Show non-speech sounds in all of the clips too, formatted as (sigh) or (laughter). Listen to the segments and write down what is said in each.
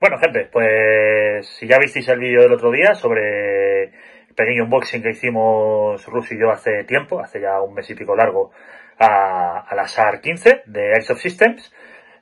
Bueno, gente, pues si ya visteis el vídeo del otro día sobre el pequeño unboxing que hicimos Rusi y yo hace tiempo, hace ya un mes y pico largo, a, la SAR 15 de of Systems,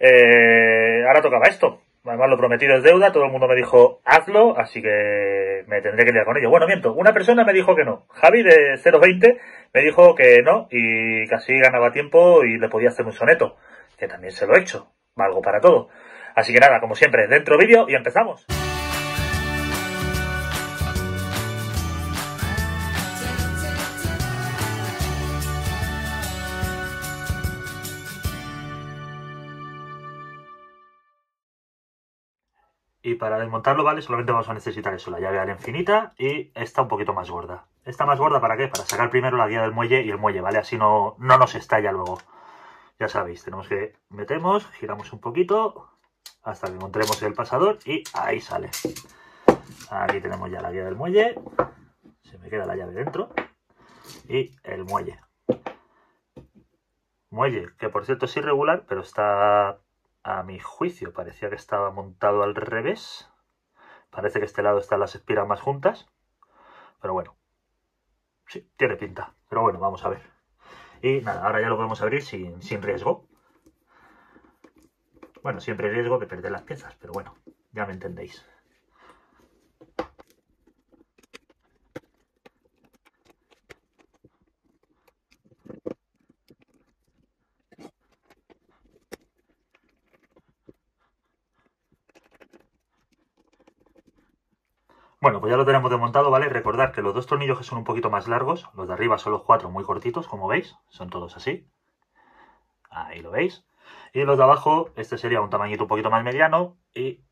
eh, ahora tocaba esto. Además, lo prometido es deuda, todo el mundo me dijo hazlo, así que me tendré que liar con ello. Bueno, miento, una persona me dijo que no. Javi de 020 me dijo que no y casi ganaba tiempo y le podía hacer un soneto, que también se lo he hecho, valgo para todo. Así que nada, como siempre, dentro vídeo y empezamos. Y para desmontarlo, ¿vale? Solamente vamos a necesitar eso, la llave a la infinita y esta un poquito más gorda. ¿Esta más gorda para qué? Para sacar primero la guía del muelle y el muelle, ¿vale? Así no, no nos estalla luego. Ya sabéis, tenemos que metemos, giramos un poquito hasta que encontremos el pasador y ahí sale. Aquí tenemos ya la guía del muelle, se me queda la llave dentro y el muelle. Muelle, que por cierto es irregular, pero está a mi juicio, parecía que estaba montado al revés. Parece que este lado están las espiras más juntas, pero bueno, sí, tiene pinta. Pero bueno, vamos a ver. Y nada, ahora ya lo podemos abrir sin, sin riesgo. Bueno, siempre riesgo de perder las piezas, pero bueno, ya me entendéis. Bueno, pues ya lo tenemos desmontado, ¿vale? Recordad que los dos tornillos que son un poquito más largos, los de arriba son los cuatro muy cortitos, como veis, son todos así. Ahí lo veis. Y los de abajo, este sería un tamañito un poquito más mediano y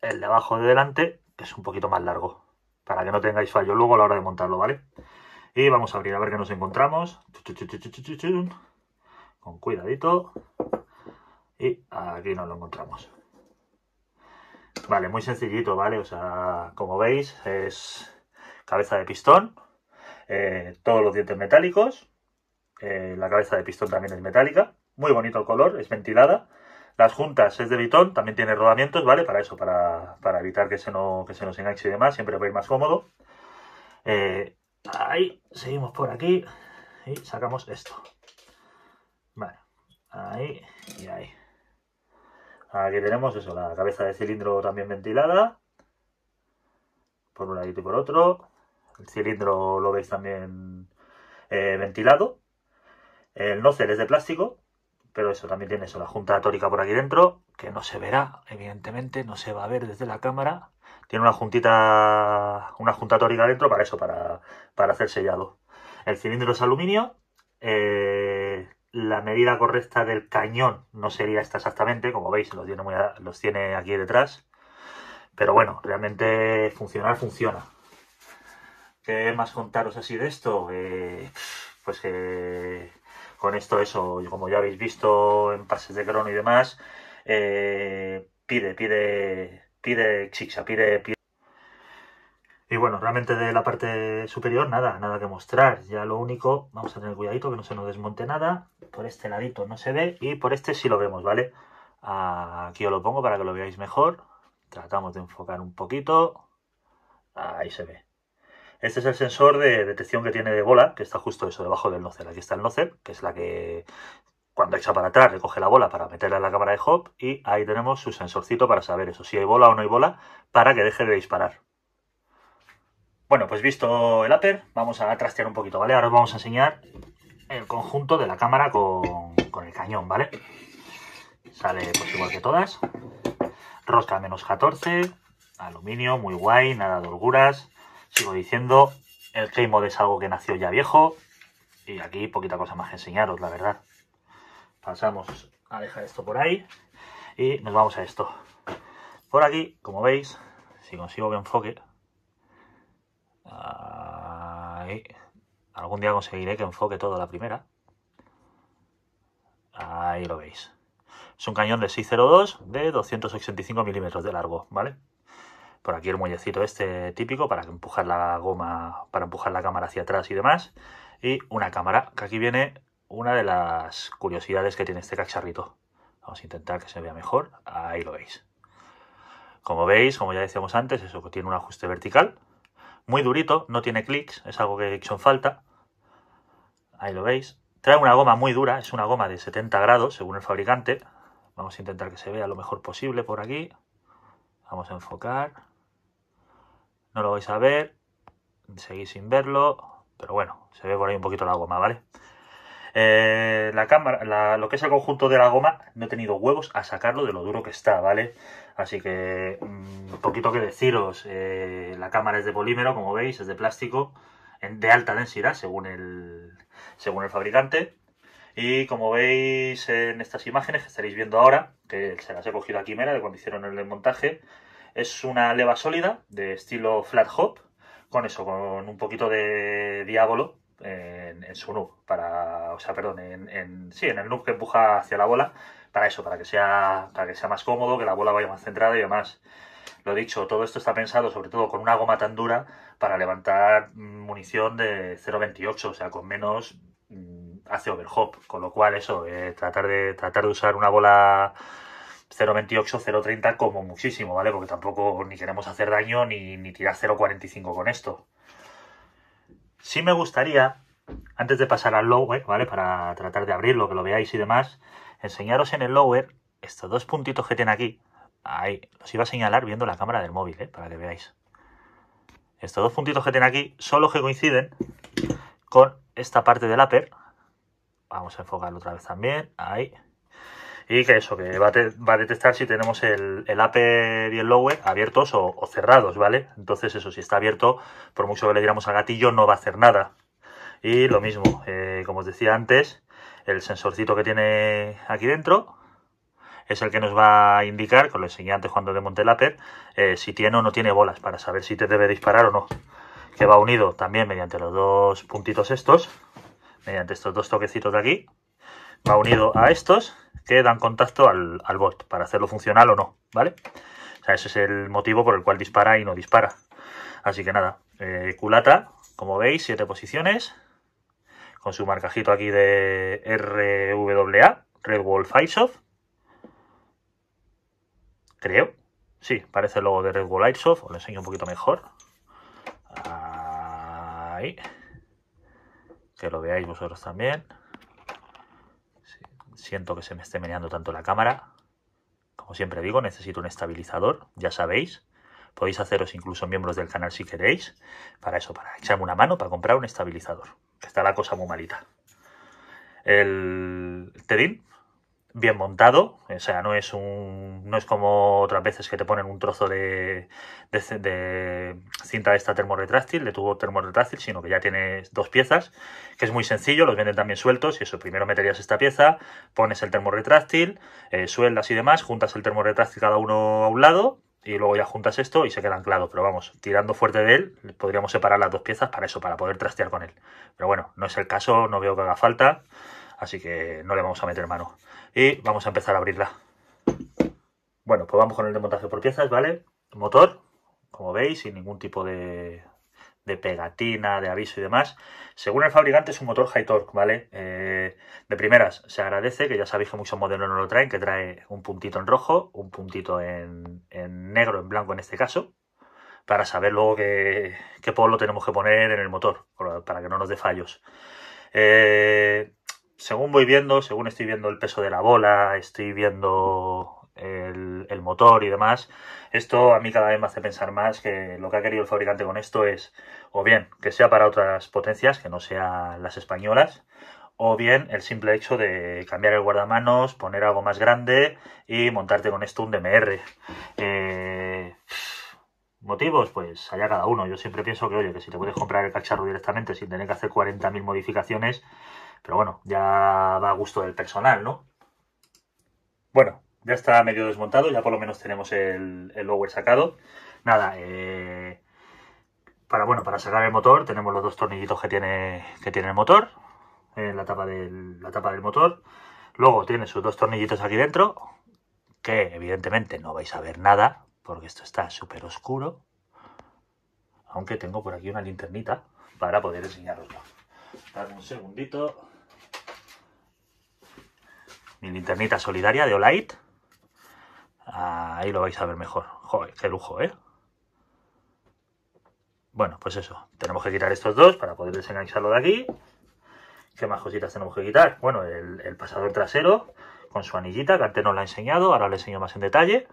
el de abajo de delante que es un poquito más largo, para que no tengáis fallo luego a la hora de montarlo, ¿vale? Y vamos a abrir a ver qué nos encontramos. Con cuidadito. Y aquí nos lo encontramos. Vale, muy sencillito, ¿vale? O sea, como veis, es cabeza de pistón, eh, todos los dientes metálicos, eh, la cabeza de pistón también es metálica, muy bonito el color, es ventilada. Las juntas es de bitón, también tiene rodamientos, ¿vale? Para eso, para, evitar que se, no, que se nos enganche y demás, siempre va a ir más cómodo. Eh, ahí, seguimos por aquí y sacamos esto. Vale, ahí y ahí. Aquí tenemos eso, la cabeza de cilindro también ventilada. Por un lado y por otro. El cilindro lo veis también eh, ventilado. El nozzle es de plástico, pero eso también tiene eso, la Junta Tórica por aquí dentro, que no se verá, evidentemente, no se va a ver desde la cámara. Tiene una juntita, una junta tórica dentro para eso, para, hacer sellado. El cilindro es aluminio. Eh, la medida correcta del cañón no sería esta exactamente, como veis, los tiene, los tiene aquí detrás. Pero bueno, realmente funcionar funciona. ¿Qué más contaros así de esto? Eh, pues que con esto eso, como ya habéis visto en pases de crono y demás, eh, pide, pide, pide chicha, pide, pide. Y bueno, realmente de la parte superior nada, nada que mostrar. Ya lo único, vamos a tener cuidadito que no se nos desmonte nada. Por este ladito no se ve y por este sí lo vemos, ¿vale? Aquí os lo pongo para que lo veáis mejor. Tratamos de enfocar un poquito. Ahí se ve. Este es el sensor de detección que tiene de bola, que está justo eso, debajo del nozzle. Aquí está el nozzle, que es la que cuando echa para atrás recoge la bola para meterla en la cámara de hop y ahí tenemos su sensorcito para saber eso, si hay bola o no hay bola, para que deje de disparar. Bueno, pues visto el upper, vamos a trastear un poquito, ¿vale? Ahora os vamos a enseñar el conjunto de la cámara con, el cañón, ¿vale? Sale pues igual que todas. Rosca menos 14, aluminio, muy guay, nada de holguras sigo diciendo, el K-MODE es algo que nació ya viejo. Y aquí poquita cosa más que enseñaros, la verdad. Pasamos a dejar esto por ahí. Y nos vamos a esto. Por aquí, como veis, si consigo que enfoque... Algún día conseguiré que enfoque toda la primera. Ahí lo veis. Es un cañón de 6.02 de 285 milímetros de largo, ¿vale? por aquí el muellecito este típico para empujar la goma, para empujar la cámara hacia atrás y demás. Y una cámara, que aquí viene una de las curiosidades que tiene este cacharrito. Vamos a intentar que se vea mejor. Ahí lo veis. Como veis, como ya decíamos antes, eso que tiene un ajuste vertical. Muy durito, no tiene clics, es algo que he falta. Ahí lo veis. Trae una goma muy dura, es una goma de 70 grados, según el fabricante. Vamos a intentar que se vea lo mejor posible por aquí. Vamos a enfocar. No lo vais a ver, seguís sin verlo, pero bueno, se ve por ahí un poquito la goma, ¿vale? Eh, la cámara, lo que es el conjunto de la goma, no he tenido huevos a sacarlo de lo duro que está, ¿vale? Así que, un mm, poquito que deciros, eh, la cámara es de polímero, como veis, es de plástico, de alta densidad, según el, según el fabricante. Y como veis en estas imágenes que estaréis viendo ahora, que se las he cogido a Quimera de cuando hicieron el montaje, es una leva sólida de estilo flat hop, con eso, con un poquito de diablo en, su noob, para, o sea, perdón, en, sí, en el noob que empuja hacia la bola, para eso, para que, sea, para que sea más cómodo, que la bola vaya más centrada y demás. Lo dicho, todo esto está pensado sobre todo con una goma tan dura para levantar munición de 0.28, o sea, con menos mm, hace overhop, con lo cual eso, eh, tratar, de, tratar de usar una bola 0.28, 0.30 como muchísimo, ¿vale? Porque tampoco ni queremos hacer daño ni, tirar 0.45 con esto. Sí me gustaría, antes de pasar al lower, ¿vale? Para tratar de abrirlo, que lo veáis y demás, enseñaros en el lower estos dos puntitos que tiene aquí. Ahí, os iba a señalar viendo la cámara del móvil, ¿eh? Para que veáis. Estos dos puntitos que tiene aquí solo que coinciden con esta parte del upper. Vamos a enfocarlo otra vez también, Ahí y que eso, que va a, detectar si tenemos el, el y el lower abiertos o, cerrados, ¿vale? Entonces eso, si está abierto, por mucho que le diéramos al gatillo, no va a hacer nada. Y lo mismo, eh, como os decía antes, el sensorcito que tiene aquí dentro es el que nos va a indicar, que os lo enseñé antes cuando desmonté el upper, eh, si tiene o no tiene bolas, para saber si te debe disparar o no. Que va unido también mediante los dos puntitos estos, mediante estos dos toquecitos de aquí, va unido a estos que dan contacto al, bot para hacerlo funcional o no, ¿vale? ese es el motivo por el cual dispara y no dispara. Así que nada, eh, culata, como veis, siete posiciones, con su marcajito aquí de RWA, Red Wolf Airsoft, creo. Sí, parece el logo de Red Wolf Airsoft, os lo enseño un poquito mejor. Que lo veáis vosotros también. Siento que se me esté meneando tanto la cámara. Como siempre digo, necesito un estabilizador, ya sabéis. Podéis haceros incluso miembros del canal si queréis. Para eso, para echarme una mano, para comprar un estabilizador. Está la cosa muy malita. El Tedin bien montado, o sea, no es un no es como otras veces que te ponen un trozo de, cinta de esta termorretráctil, de tubo termorretráctil, sino que ya tienes dos piezas, que es muy sencillo, los venden también sueltos, y eso, primero meterías esta pieza, pones el termorretráctil, eh, sueldas y demás, juntas el termorretráctil cada uno a un lado, y luego ya juntas esto y se queda anclado. Pero vamos, tirando fuerte de él, podríamos separar las dos piezas para eso, para poder trastear con él. Pero bueno, no es el caso, no veo que haga falta. Así que no le vamos a meter mano. Y vamos a empezar a abrirla. Bueno, pues vamos con el desmontaje por piezas, ¿vale? Motor, como veis, sin ningún tipo de, pegatina, de aviso y demás. Según el fabricante es un motor high torque, ¿vale? Eh, de primeras se agradece, que ya sabéis que muchos modelos no lo traen, que trae un puntito en rojo, un puntito en, negro, en blanco en este caso, para saber luego qué, qué polo tenemos que poner en el motor, para que no nos dé fallos. Eh, según voy viendo, según estoy viendo el peso de la bola, estoy viendo el, motor y demás, esto a mí cada vez me hace pensar más que lo que ha querido el fabricante con esto es o bien que sea para otras potencias, que no sean las españolas, o bien el simple hecho de cambiar el guardamanos, poner algo más grande y montarte con esto un DMR. Eh, motivos, pues allá cada uno. Yo siempre pienso que, oye, que si te puedes comprar el cacharro directamente sin tener que hacer 40.000 modificaciones, pero bueno, ya va a gusto del personal, ¿no? Bueno, ya está medio desmontado, ya por lo menos tenemos el, el lower sacado. Nada, eh, para, bueno, para sacar el motor tenemos los dos tornillitos que tiene, que tiene el motor, eh, la tapa, del, la tapa del motor. Luego tiene sus dos tornillitos aquí dentro, que evidentemente no vais a ver nada, porque esto está súper oscuro. Aunque tengo por aquí una linternita para poder enseñaroslo. Dame un segundito mi linternita solidaria de Olight. Ah, ahí lo vais a ver mejor. Joder, qué lujo, ¿eh? Bueno, pues eso. Tenemos que quitar estos dos para poder desengancharlo de aquí. ¿Qué más cositas tenemos que quitar? Bueno, el, pasador trasero con su anillita, que antes no la he enseñado, ahora le enseño más en detalle.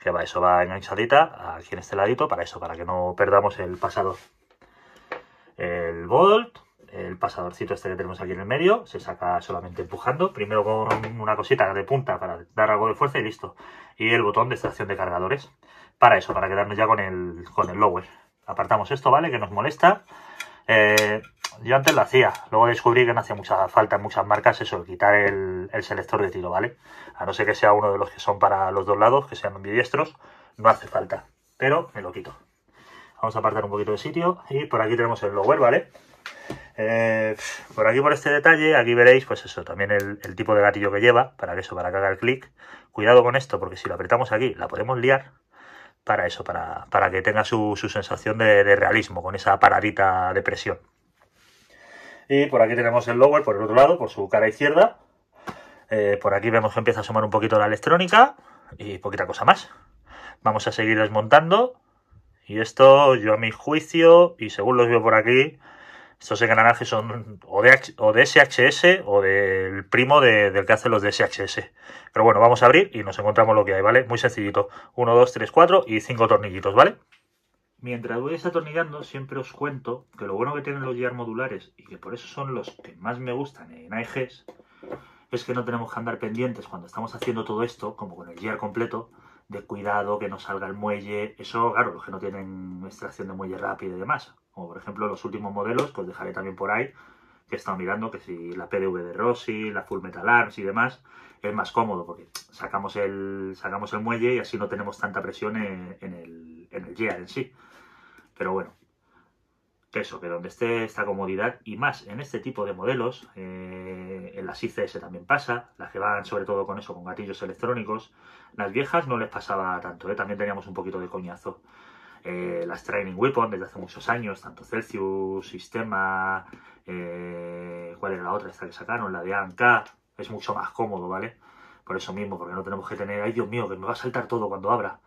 Que va, eso va enganchadita aquí en este ladito, para eso, para que no perdamos el pasador. El bolt, el pasadorcito este que tenemos aquí en el medio, se saca solamente empujando, primero con una cosita de punta para dar algo de fuerza y listo. Y el botón de extracción de cargadores, para eso, para quedarnos ya con el, lower. Apartamos esto, ¿vale? Que nos molesta. Eh, yo antes lo hacía, luego descubrí que no hacía mucha falta en muchas marcas eso, quitar el, el, selector de tiro, ¿vale? A no ser que sea uno de los que son para los dos lados, que sean ambidiestros, no hace falta, pero me lo quito. Vamos a apartar un poquito de sitio y por aquí tenemos el lower, ¿vale? Eh, por aquí, por este detalle, aquí veréis, pues eso, también el, tipo de gatillo que lleva, para que eso, para que haga el clic. Cuidado con esto, porque si lo apretamos aquí, la podemos liar para eso, para, que tenga su, sensación de, realismo, con esa paradita de presión. Y por aquí tenemos el lower, por el otro lado, por su cara izquierda. Eh, por aquí vemos que empieza a sumar un poquito la electrónica y poquita cosa más. Vamos a seguir desmontando. Y esto, yo a mi juicio, y según los veo por aquí, estos engranajes son o de, o de SHS o del primo del que hace los de SHS. Pero bueno, vamos a abrir y nos encontramos lo que hay, ¿vale? Muy sencillito. 1, 2, 3, 4 y cinco tornillitos, ¿vale? Mientras voy desatornillando, siempre os cuento que lo bueno que tienen los guías modulares y que por eso son los que más me gustan en AEGs, es que no tenemos que andar pendientes cuando estamos haciendo todo esto, como con el gear completo, de cuidado, que no salga el muelle. Eso, claro, los que no tienen extracción de muelle rápida y demás como por ejemplo los últimos modelos, pues dejaré también por ahí, que he estado mirando, que si la PDV de Rossi, la Full Metal Arms y demás, es más cómodo porque sacamos el, sacamos el muelle y así no tenemos tanta presión en, el, en gear en sí. Pero bueno, que eso, que donde esté esta comodidad y más en este tipo de modelos, eh, en las ICS también pasa, las que van sobre todo con eso, con gatillos electrónicos, las viejas no les pasaba tanto, eh, también teníamos un poquito de coñazo. Eh, las Training Weapon desde hace muchos años, tanto Celsius, Sistema, eh, ¿cuál era la otra esta que sacaron? La de ANK, es mucho más cómodo, ¿vale? Por eso mismo, porque no tenemos que tener, ay Dios mío, que me va a saltar todo cuando abra.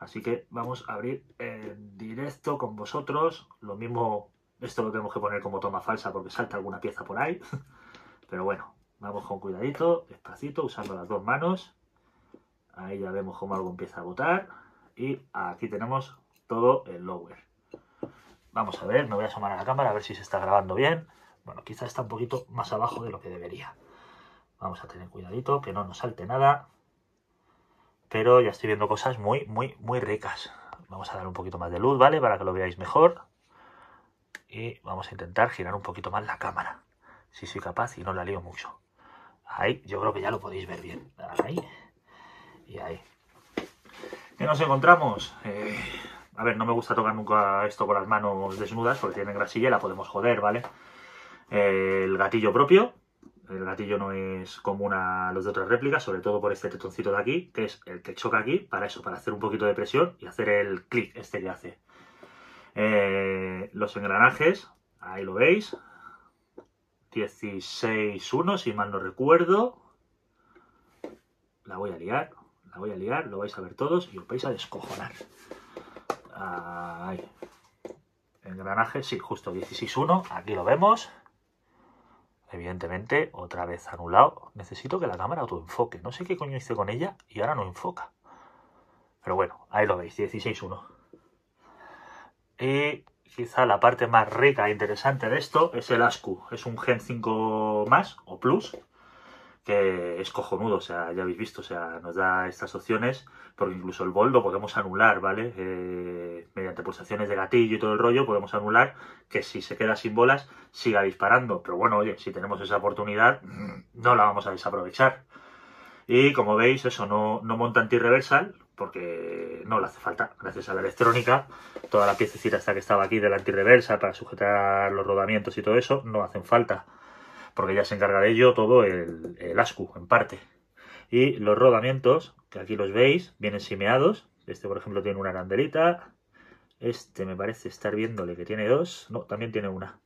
Así que vamos a abrir en directo con vosotros, lo mismo, esto lo tenemos que poner como toma falsa porque salta alguna pieza por ahí, (laughs) pero bueno, vamos con cuidadito, despacito, usando las dos manos. Ahí ya vemos cómo algo empieza a botar. Y aquí tenemos todo el lower. Vamos a ver, me voy a asomar a la cámara a ver si se está grabando bien. Bueno, quizás está un poquito más abajo de lo que debería. Vamos a tener cuidadito, que no nos salte nada. Pero ya estoy viendo cosas muy, muy, muy ricas. Vamos a dar un poquito más de luz, ¿vale? Para que lo veáis mejor. Y vamos a intentar girar un poquito más la cámara. Si soy capaz y no la lío mucho. Ahí, yo creo que ya lo podéis ver bien. Ahí y ahí. ¿Qué nos encontramos? Eh, a ver, no me gusta tocar nunca esto con las manos desnudas porque tienen grasilla y la podemos joder, ¿vale? El gatillo propio. El gatillo no es común a los de otras réplicas, sobre todo por este tetoncito de aquí, que es el que choca aquí, para eso, para hacer un poquito de presión y hacer el clic este que hace. Eh, los engranajes, ahí lo veis. 16-1, si mal no recuerdo. La voy a liar, la voy a liar, lo vais a ver todos y os vais a descojonar. Ahí. Engranaje, sí, justo 16.1. Aquí lo vemos. Evidentemente, otra vez anulado. Necesito que la cámara autoenfoque. No sé qué coño hice con ella y ahora no enfoca. Pero bueno, ahí lo veis, 16.1. Y quizá la parte más rica e interesante de esto es el ASCU. Es un Gen 5 más o Plus que es cojonudo, o sea, ya habéis visto, o sea, nos da estas opciones, porque incluso el bol podemos anular, ¿vale? Eh, mediante pulsaciones de gatillo y todo el rollo, podemos anular que si se queda sin bolas, siga disparando. Pero bueno, oye, si tenemos esa oportunidad, mm, no la vamos a desaprovechar. Y como veis, eso no, no monta anti-reversal, porque no le hace falta, gracias a la electrónica. Toda la piececita hasta que estaba aquí de anti-reversal para sujetar los rodamientos y todo eso, no hacen falta porque ya se encarga de ello todo el, el ASCU, en parte. Y los rodamientos, que aquí los veis, vienen simeados. Este, por ejemplo, tiene una candelita. Este me parece estar viéndole que tiene dos. No, también tiene una.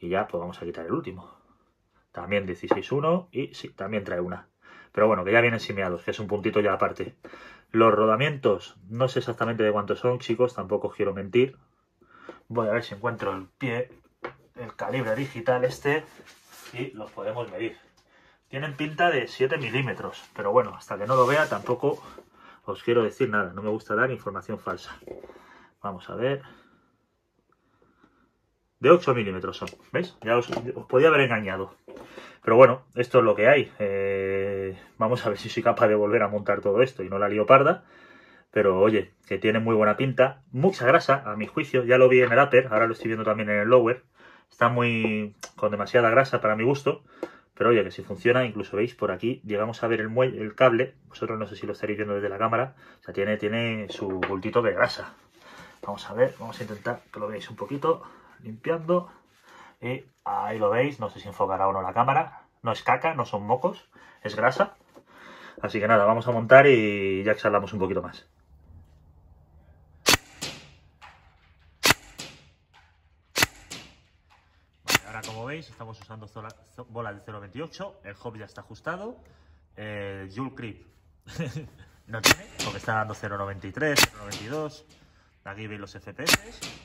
Y ya, pues vamos a quitar el último. También 16.1 y sí, también trae una. Pero bueno, que ya vienen simeados, que es un puntito ya aparte. Los rodamientos, no sé exactamente de cuántos son, chicos, tampoco quiero mentir. Voy a ver si encuentro el pie, el calibre digital este y los podemos medir. Tienen pinta de 7 milímetros, pero bueno, hasta que no lo vea tampoco os quiero decir nada. No me gusta dar información falsa. Vamos a ver. De 8 milímetros son, ¿veis? Ya os, podía haber engañado. Pero bueno, esto es lo que hay. Eh, vamos a ver si soy capaz de volver a montar todo esto y no la leoparda pero oye, que tiene muy buena pinta, mucha grasa a mi juicio, ya lo vi en el upper, ahora lo estoy viendo también en el lower, Está muy con demasiada grasa para mi gusto, pero oye, que si funciona, incluso veis por aquí, llegamos a ver el muelle, el cable, vosotros no sé si lo estaréis viendo desde la cámara, o sea, tiene, tiene su bultito de grasa. Vamos a ver, vamos a intentar que lo veáis un poquito, limpiando, y ahí lo veis, no sé si enfocará o no la cámara, no es caca, no son mocos, es grasa. Así que nada, vamos a montar y ya exhalamos un poquito más. estamos usando bola de 0.28. El Hop ya está ajustado. Eh, (laughs) no tiene, porque está dando 0.93, 0.92. Aquí veis los FPS.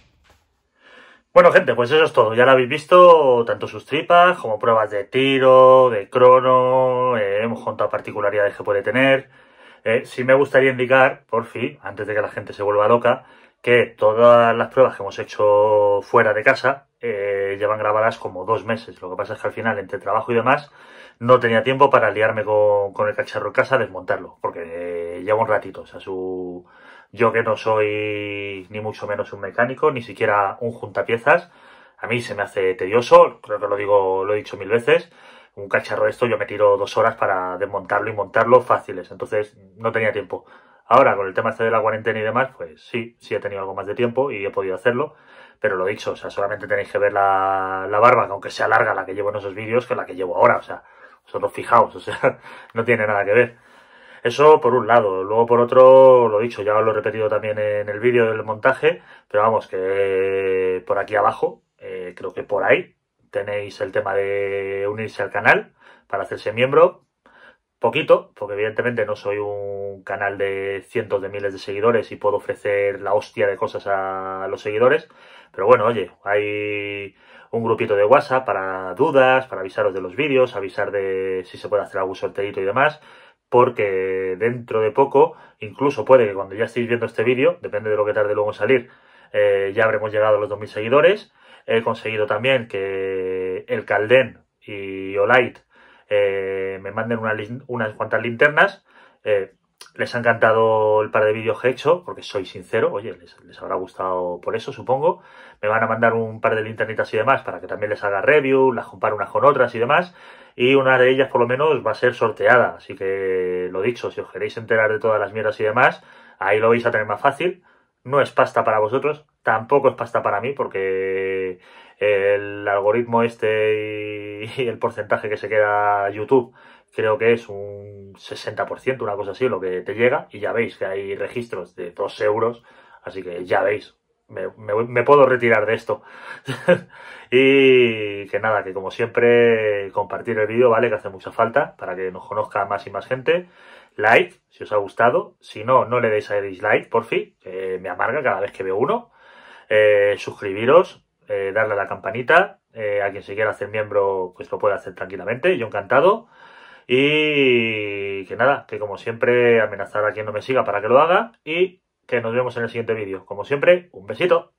Bueno, gente, pues eso es todo. Ya lo habéis visto, tanto sus tripas como pruebas de tiro, de crono, eh, hemos contado particularidades que puede tener. Eh, si me gustaría indicar, por fin, antes de que la gente se vuelva loca, que todas las pruebas que hemos hecho fuera de casa eh, llevan grabadas como dos meses. Lo que pasa es que al final, entre trabajo y demás, no tenía tiempo para liarme con, el cacharro en casa, desmontarlo, porque lleva un ratito. O sea, su... yo que no soy ni mucho menos un mecánico, ni siquiera un juntapiezas, a mí se me hace tedioso, creo que lo digo, lo he dicho mil veces. Un cacharro de esto yo me tiro dos horas para desmontarlo y montarlo fáciles, entonces no tenía tiempo. Ahora, con el tema este de la cuarentena y demás, pues sí, sí he tenido algo más de tiempo y he podido hacerlo. Pero lo dicho, o sea, solamente tenéis que ver la, barba, que aunque sea larga la que llevo en esos vídeos, que la que llevo ahora. O sea, vosotros fijaos, o sea, (laughs) no tiene nada que ver. Eso por un lado. Luego por otro, lo dicho, ya lo he repetido también en el vídeo del montaje, pero vamos, que por aquí abajo, eh, creo que por ahí, tenéis el tema de unirse al canal para hacerse miembro poquito, porque evidentemente no soy un canal de cientos de miles de seguidores y puedo ofrecer la hostia de cosas a los seguidores, pero bueno, oye, hay un grupito de WhatsApp para dudas, para avisaros de los vídeos, avisar de si se puede hacer algún sorteito y demás, porque dentro de poco, incluso puede que cuando ya estéis viendo este vídeo, depende de lo que tarde luego en salir, eh, ya habremos llegado a los 2.000 seguidores. He conseguido también que el Calden y Olight eh, me manden unas cuantas linternas. Eh, les ha encantado el par de vídeos que he hecho, porque soy sincero, oye, les, les, habrá gustado por eso, supongo. Me van a mandar un par de linternitas y demás para que también les haga review, las comparo unas con otras y demás. Y una de ellas, por lo menos, va a ser sorteada. Así que, lo dicho, si os queréis enterar de todas las mierdas y demás, ahí lo vais a tener más fácil. No es pasta para vosotros, tampoco es pasta para mí, porque el algoritmo este y, el porcentaje que se queda YouTube, creo que es un 60%, una cosa así, lo que te llega. Y ya veis que hay registros de 2 euros, así que ya veis. Me, puedo retirar de esto. (laughs) y que nada, que como siempre, compartir el vídeo, ¿vale? Que hace mucha falta para que nos conozca más y más gente. Like, si os ha gustado. Si no, no le deis a dislike, por fin. me amarga cada vez que veo uno. Eh, suscribiros, eh, darle a la campanita. Eh, a quien se quiera hacer miembro, pues lo puede hacer tranquilamente. Yo encantado. Y que nada, que como siempre, amenazar a quien no me siga para que lo haga. Y que nos vemos en el siguiente vídeo. Como siempre, un besito.